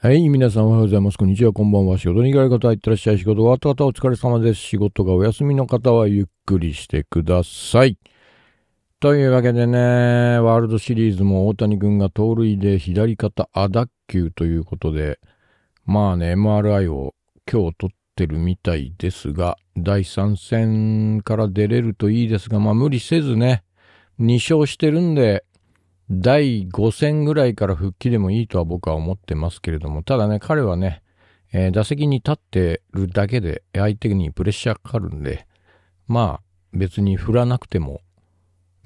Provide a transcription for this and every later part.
はい。皆さんおはようございます。こんにちは。こんばんは。仕事に行かれる方は行ってらっしゃい。仕事終わった方お疲れ様です。仕事がお休みの方はゆっくりしてください。というわけでね、ワールドシリーズも大谷君が盗塁で左肩あ脱臼ということで、まあね、MRI を今日撮ってるみたいですが、第3戦から出れるといいですが、まあ無理せずね、2勝してるんで、第5戦ぐらいから復帰でもいいとは僕は思ってますけれども、ただね、彼はね、えー、打席に立ってるだけで相手にプレッシャーかかるんで、まあ別に振らなくても、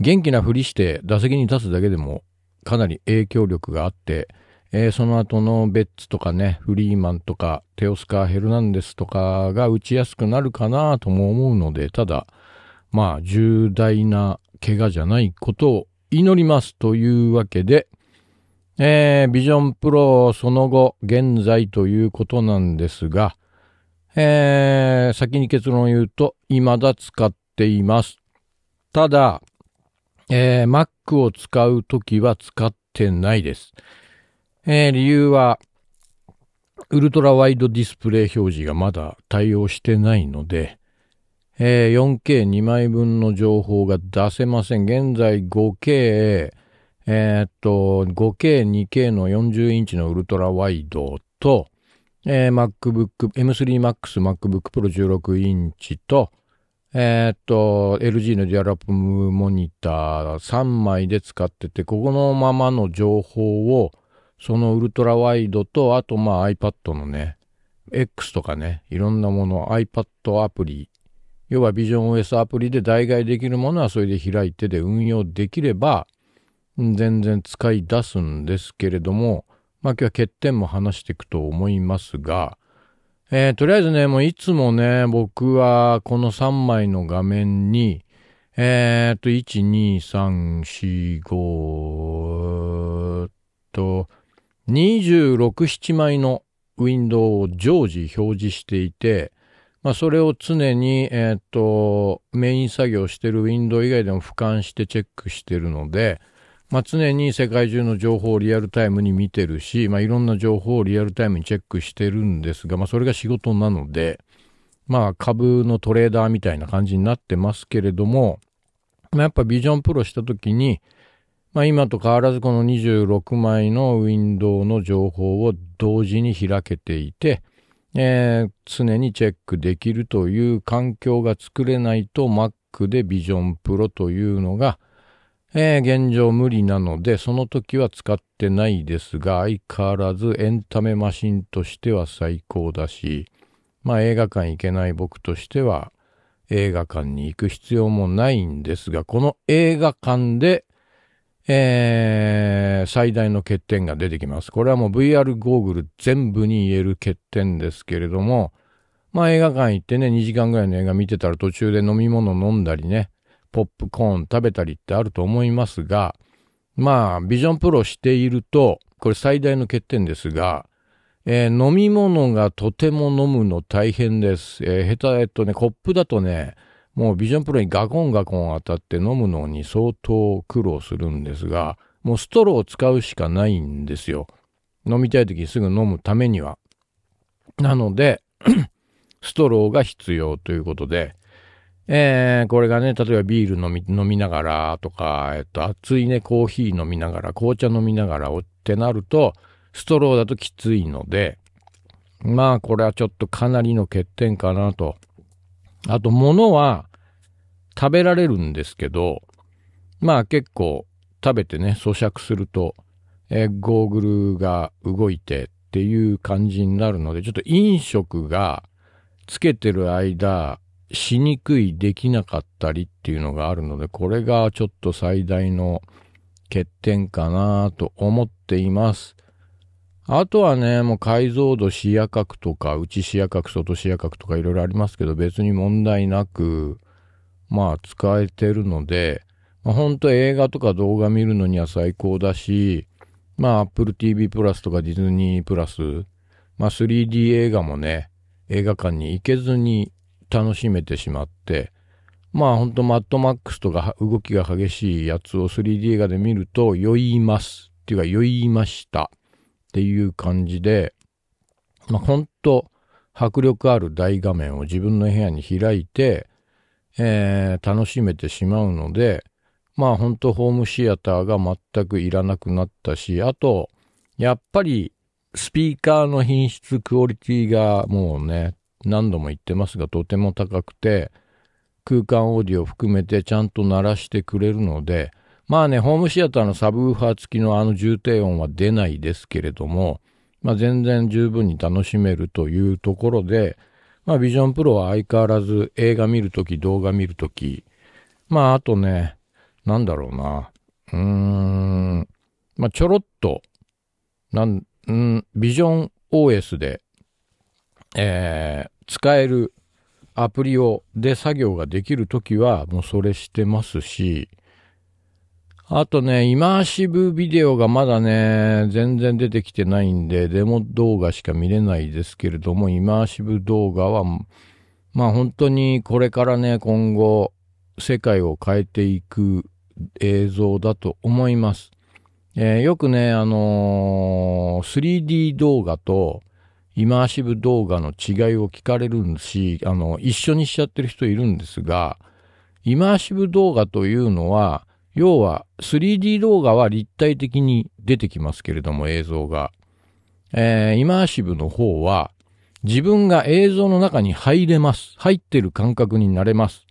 元気なふりして打席に立つだけでもかなり影響力があって、えー、その後のベッツとかね、フリーマンとか、テオスカー・ヘルナンデスとかが打ちやすくなるかなとも思うので、ただ、まあ重大な怪我じゃないことを祈りますというわけで、えー、ビジョンプロその後、現在ということなんですが、えー、先に結論を言うと、未だ使っています。ただ、えー、Mac を使うときは使ってないです。えー、理由は、ウルトラワイドディスプレイ表示がまだ対応してないので、えー、4K2 枚分の情報が出せません。現在 5K、えー、っと、5K、2K の40インチのウルトラワイドと、えー、MacBook、M3 Max、MacBook Pro 16インチと、えー、っと、LG のデュアルアップモニター3枚で使ってて、ここのままの情報を、そのウルトラワイドと、あとまあ iPad のね、X とかね、いろんなもの iPad アプリ要は VisionOS アプリで代替できるものはそれで開いてで運用できれば、全然使い出すんですけれども、まあ今日は欠点も話していくと思いますが、えー、とりあえずね、もういつもね、僕はこの3枚の画面に、えー、っと、1、2、3、4、5、と、26、7枚のウィンドウを常時表示していて、まあ、それを常に、えっ、と、メイン作業してるウィンドウ以外でも俯瞰してチェックしてるので、まあ、常に世界中の情報をリアルタイムに見てるし、まあ、いろんな情報をリアルタイムにチェックしてるんですが、まあ、それが仕事なので、まあ、株のトレーダーみたいな感じになってますけれども、まあ、やっぱビジョンプロした時に、まあ、今と変わらずこの26枚のウィンドウの情報を同時に開けていて、えー、常にチェックできるという環境が作れないと Mac で Vision Pro というのが、えー、現状無理なので、その時は使ってないですが、相変わらずエンタメマシンとしては最高だし、まあ映画館行けない僕としては、映画館に行く必要もないんですが、この映画館でえー、最大の欠点が出てきます。これはもう VR ゴーグル全部に言える欠点ですけれども、まあ映画館行ってね、2時間ぐらいの映画見てたら途中で飲み物飲んだりね、ポップコーン食べたりってあると思いますが、まあ、ビジョンプロしていると、これ最大の欠点ですが、えー、飲み物がとても飲むの大変です。えー、下手、えっとね、コップだとね、もうビジョンプロにガコンガコン当たって飲むのに相当苦労するんですが、もうストローを使うしかないんですよ。飲みたい時すぐ飲むためには。なので、ストローが必要ということで、えー、これがね、例えばビール飲み、飲みながらとか、えっと、熱いね、コーヒー飲みながら、紅茶飲みながらってなると、ストローだときついので、まあ、これはちょっとかなりの欠点かなとあと物は食べられるんですけど、まあ結構食べてね、咀嚼すると、えー、ゴーグルが動いてっていう感じになるので、ちょっと飲食がつけてる間、しにくい、できなかったりっていうのがあるので、これがちょっと最大の欠点かなと思っています。あとはね、もう解像度視野角とか、内視野角、外視野角とかいろいろありますけど、別に問題なく、まあ使えてるので、まあ、ほんと映画とか動画見るのには最高だし、まあ Apple TV プラスとかディズニープラス、まあ 3D 映画もね、映画館に行けずに楽しめてしまって、まあほんとマッドマックスとか動きが激しいやつを 3D 映画で見ると酔います。っていうか酔いました。っていう感じで、まあ、ほんと迫力ある大画面を自分の部屋に開いて、えー、楽しめてしまうので、まあほんとホームシアターが全くいらなくなったし、あと、やっぱりスピーカーの品質、クオリティがもうね、何度も言ってますがとても高くて、空間オーディオ含めてちゃんと鳴らしてくれるので、まあね、ホームシアターのサブウーファー付きのあの重低音は出ないですけれども、まあ全然十分に楽しめるというところで、まあビジョンプロは相変わらず映画見るとき、動画見るとき、まああとね、なんだろうな、うーん、まあちょろっと、なん、うん、ビジョン OS で、えー、使えるアプリを、で作業ができるときは、もうそれしてますし、あとね、イマーシブビデオがまだね、全然出てきてないんで、デモ動画しか見れないですけれども、イマーシブ動画は、まあ本当にこれからね、今後、世界を変えていく映像だと思います。えー、よくね、あのー、3D 動画とイマーシブ動画の違いを聞かれるし、あの、一緒にしちゃってる人いるんですが、イマーシブ動画というのは、要は 3D 動画は立体的に出てきますけれども映像が、えー、イマーシブの方は自分が映像の中に入れます。入ってる感覚になれます。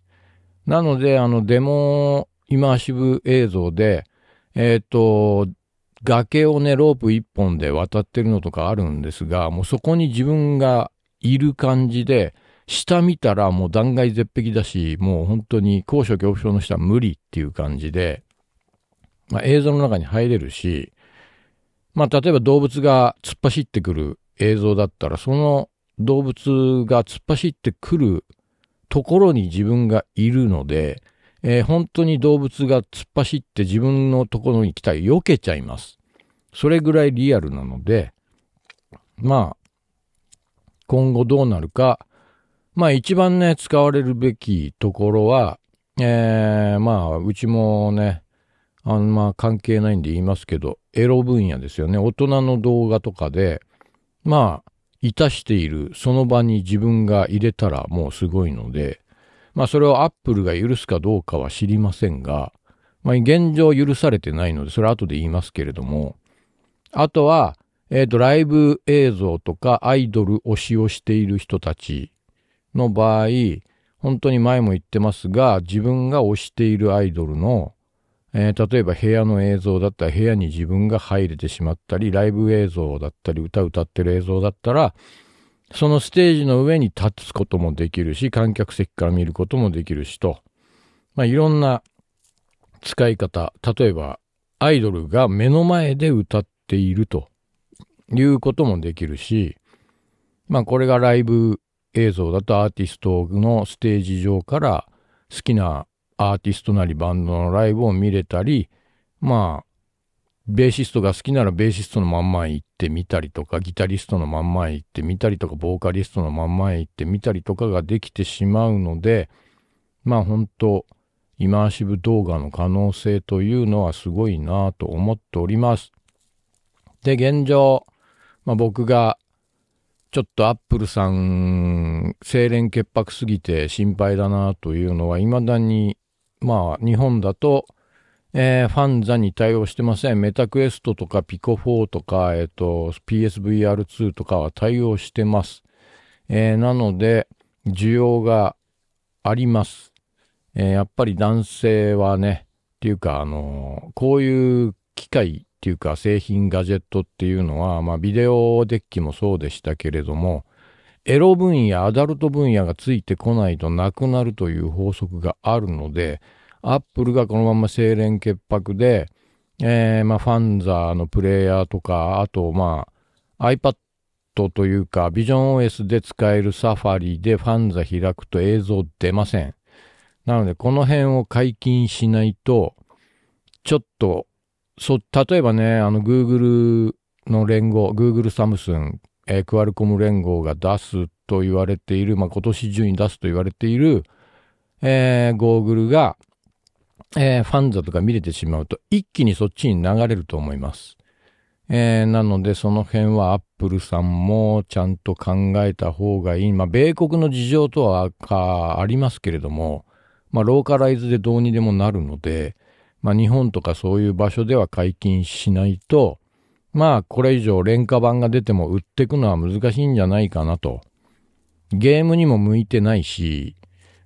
なので、あの、デモイマーシブ映像で、えっ、ー、と、崖をね、ロープ一本で渡ってるのとかあるんですが、もうそこに自分がいる感じで、下見たらもう断崖絶壁だし、もう本当に高所恐怖症の人は無理っていう感じで、まあ、映像の中に入れるし、まあ、例えば動物が突っ走ってくる映像だったら、その動物が突っ走ってくるところに自分がいるので、えー、本当に動物が突っ走って自分のところに来たら避けちゃいます。それぐらいリアルなので、まあ、今後どうなるか、まあ一番ね、使われるべきところは、えー、まあうちもね、あんま関係ないんで言いますけど、エロ分野ですよね。大人の動画とかで、まあ、いたしているその場に自分が入れたらもうすごいので、まあそれをアップルが許すかどうかは知りませんが、まあ現状許されてないので、それは後で言いますけれども、あとは、えっ、ー、と、ライブ映像とかアイドル推しをしている人たちの場合、本当に前も言ってますが、自分が推しているアイドルの、えー、例えば部屋の映像だったら部屋に自分が入れてしまったり、ライブ映像だったり、歌歌ってる映像だったら、そのステージの上に立つこともできるし、観客席から見ることもできるしと、まあ、いろんな使い方、例えばアイドルが目の前で歌っているということもできるし、まあこれがライブ映像だとアーティストのステージ上から好きなアーティストなりバンドのライブを見れたり、まあ、ベーシストが好きならベーシストのまんま行ってみたりとか、ギタリストのまんま行ってみたりとか、ボーカリストのまんま行ってみたりとかができてしまうので、まあ本当イマーシブ動画の可能性というのはすごいなと思っております。で、現状、まあ、僕がちょっとアップルさん、清廉潔白すぎて心配だなというのは、未だに、まあ、日本だと、えー、ファンザに対応してません。メタクエストとかピコ4とか、えっ、ー、と、PSVR2 とかは対応してます。えー、なので、需要があります。えやっぱり男性はね、っていうか、あのこういう機械っていうか製品ガジェットっていうのは、まあ、ビデオデッキもそうでしたけれどもエロ分野アダルト分野がついてこないとなくなるという法則があるのでアップルがこのまま清廉潔白で、えー、まあファンザーのプレイヤーとかあとまあ iPad というか VisionOS で使えるサファリでファンザ開くと映像出ません。なのでこの辺を解禁しないとちょっとそう、例えばね、あの、Google の連合、Google サムスン、えー、クアルコム連合が出すと言われている、まあ、今年順位出すと言われている、えー、ゴーグルが、えー、ファンザとか見れてしまうと、一気にそっちに流れると思います。えー、なので、その辺はアップルさんもちゃんと考えた方がいい。まあ、米国の事情とはかありますけれども、まあ、ローカライズでどうにでもなるので、まあ、日本とかそういう場所では解禁しないと、まあこれ以上廉価版が出ても売ってくのは難しいんじゃないかなと。ゲームにも向いてないし、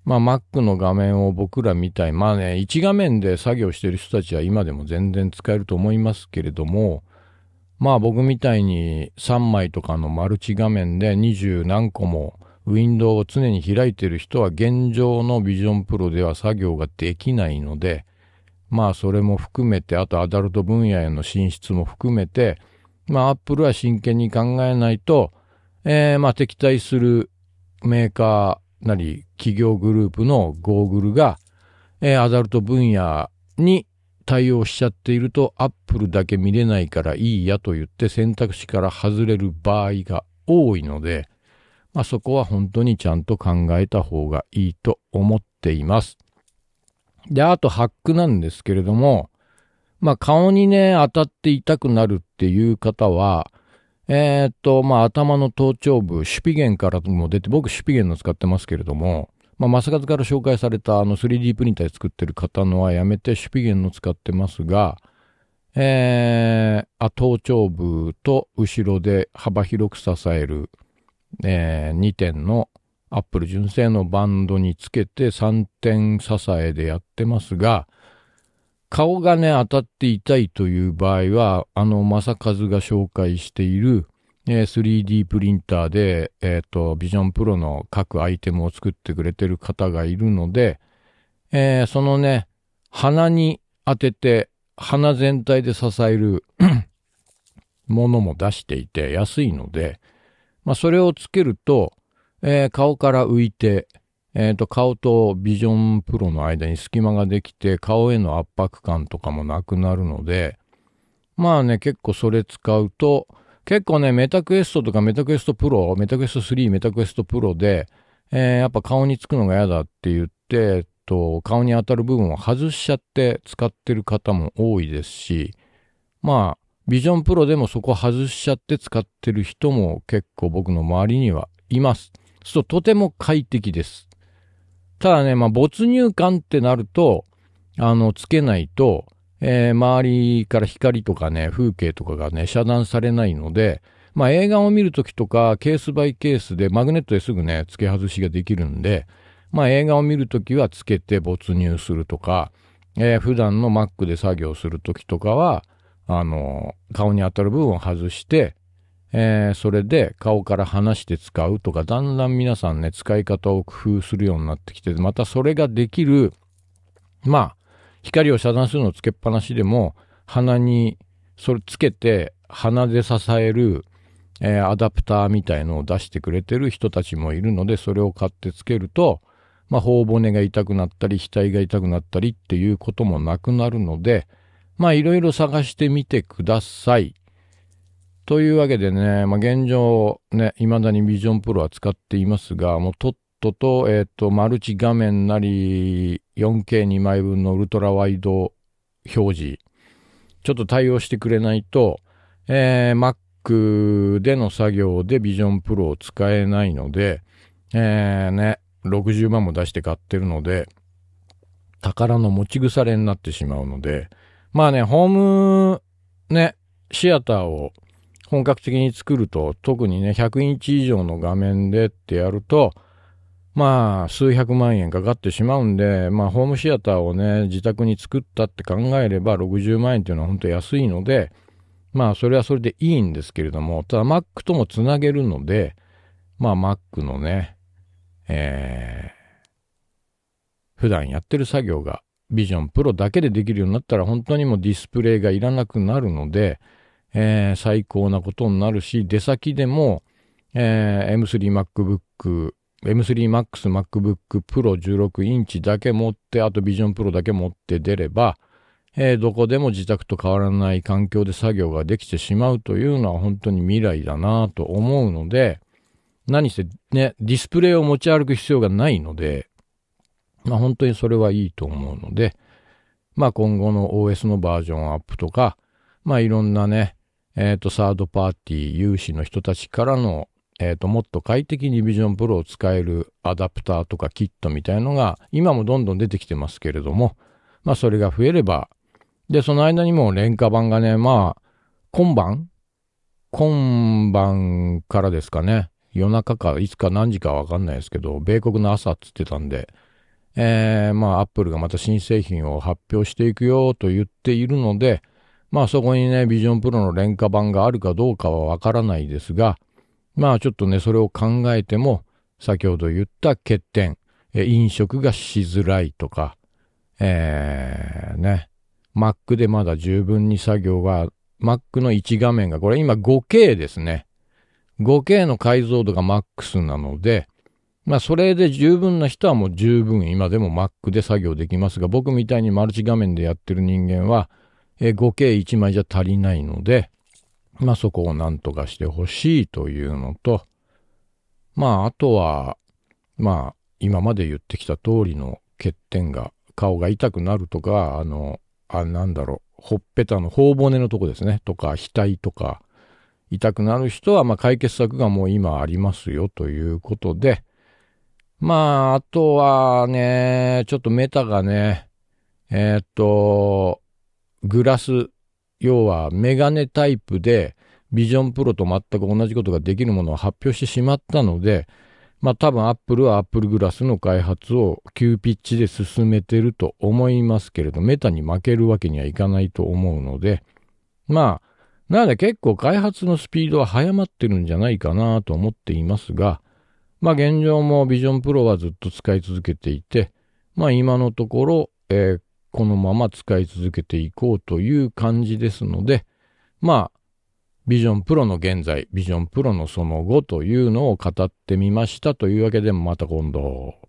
まあ Mac の画面を僕らみたい、まあね、1画面で作業してる人たちは今でも全然使えると思いますけれども、まあ僕みたいに3枚とかのマルチ画面で20何個もウィンドウを常に開いてる人は現状のビジョンプロでは作業ができないので、まあそれも含めてあとアダルト分野への進出も含めてまあアップルは真剣に考えないと、えー、まあ敵対するメーカーなり企業グループのゴーグルが、えー、アダルト分野に対応しちゃっているとアップルだけ見れないからいいやと言って選択肢から外れる場合が多いので、まあ、そこは本当にちゃんと考えた方がいいと思っています。で、あとハックなんですけれども、まあ、顔にね、当たって痛くなるっていう方は、えー、っと、まあ、頭の頭頂部、シュピゲンからも出て、僕シュピゲンの使ってますけれども、まあ、マスカズから紹介されたあの 3D プリンターで作ってる方のはやめてシュピゲンの使ってますが、えー、あ頭頂部と後ろで幅広く支える、えー、2点のアップル純正のバンドにつけて3点支えでやってますが、顔がね、当たって痛いという場合は、あの、正和が紹介している、え 3D プリンターで、えっ、ー、と、ビジョンプロの各アイテムを作ってくれてる方がいるので、えー、そのね、鼻に当てて、鼻全体で支える ものも出していて安いので、まあ、それをつけると、えー、顔から浮いて、えー、と顔とビジョンプロの間に隙間ができて顔への圧迫感とかもなくなるのでまあね結構それ使うと結構ねメタクエストとかメタクエストプロメタクエスト3メタクエストプロで、えー、やっぱ顔につくのが嫌だって言ってと顔に当たる部分を外しちゃって使ってる方も多いですしまあビジョンプロでもそこ外しちゃって使ってる人も結構僕の周りにはいます。そう、とても快適です。ただね、まあ、没入感ってなると、あの、つけないと、えー、周りから光とかね、風景とかがね、遮断されないので、まあ、映画を見るときとか、ケースバイケースでマグネットですぐね、付け外しができるんで、まあ、映画を見るときはつけて没入するとか、えー、普段の Mac で作業するときとかは、あの、顔に当たる部分を外して、えー、それで顔から離して使うとか、だんだん皆さんね、使い方を工夫するようになってきて、またそれができる、まあ、光を遮断するのをつけっぱなしでも、鼻に、それつけて、鼻で支える、えー、アダプターみたいのを出してくれてる人たちもいるので、それを買ってつけると、まあ、頬骨が痛くなったり、額が痛くなったりっていうこともなくなるので、まあ、いろいろ探してみてください。というわけでね、まあ、現状ね、未だにビジョンプロは使っていますが、もうとっとと、えっ、ー、と、マルチ画面なり、4K2 枚分のウルトラワイド表示、ちょっと対応してくれないと、えー、Mac での作業でビジョンプロを使えないので、えー、ね、60万も出して買ってるので、宝の持ち腐れになってしまうので、まあね、ホーム、ね、シアターを本格的に作ると、特にね、100インチ以上の画面でってやると、まあ、数百万円かかってしまうんで、まあ、ホームシアターをね、自宅に作ったって考えれば、60万円っていうのは本当安いので、まあ、それはそれでいいんですけれども、ただ Mac ともつなげるので、まあ、Mac のね、えー、普段やってる作業が Vision Pro だけでできるようになったら、本当にもうディスプレイがいらなくなるので、えー、最高なことになるし、出先でも、えー、M3MacBook、M3Max MacBook Pro 16インチだけ持って、あと Vision Pro だけ持って出れば、えー、どこでも自宅と変わらない環境で作業ができてしまうというのは本当に未来だなと思うので、何せね、ディスプレイを持ち歩く必要がないので、まあ本当にそれはいいと思うので、まあ今後の OS のバージョンアップとか、まあいろんなね、えっ、ー、と、サードパーティー有志の人たちからの、えっ、ー、と、もっと快適にビジョンプロを使えるアダプターとかキットみたいのが、今もどんどん出てきてますけれども、まあ、それが増えれば、で、その間にも廉価版がね、まあ、今晩今晩からですかね。夜中か、いつか何時かわかんないですけど、米国の朝っつってたんで、えー、まあ、アップルがまた新製品を発表していくよと言っているので、まあそこにね、ビジョンプロの廉価版があるかどうかはわからないですが、まあちょっとね、それを考えても、先ほど言った欠点、飲食がしづらいとか、えー、ね、Mac でまだ十分に作業が、Mac の1画面が、これ今 5K ですね。5K の解像度が MAX なので、まあそれで十分な人はもう十分今でも Mac で作業できますが、僕みたいにマルチ画面でやってる人間は、えー、合計1枚じゃ足りないので、まあそこをなんとかしてほしいというのと、まああとは、まあ今まで言ってきた通りの欠点が、顔が痛くなるとか、あの、あ、なんだろう、ほっぺたの頬骨のとこですね、とか、額とか、痛くなる人は、まあ解決策がもう今ありますよということで、まあ、あとはね、ちょっとメタがね、えー、っと、グラス、要はメガネタイプで、ビジョンプロと全く同じことができるものを発表してしまったので、まあ多分アップルはアップルグラスの開発を急ピッチで進めてると思いますけれど、メタに負けるわけにはいかないと思うので、まあ、なので結構開発のスピードは早まってるんじゃないかなと思っていますが、まあ現状もビジョンプロはずっと使い続けていて、まあ今のところ、えー、このまま使い続けていこうという感じですので、まあ、ビジョンプロの現在、ビジョンプロのその後というのを語ってみましたというわけで、また今度。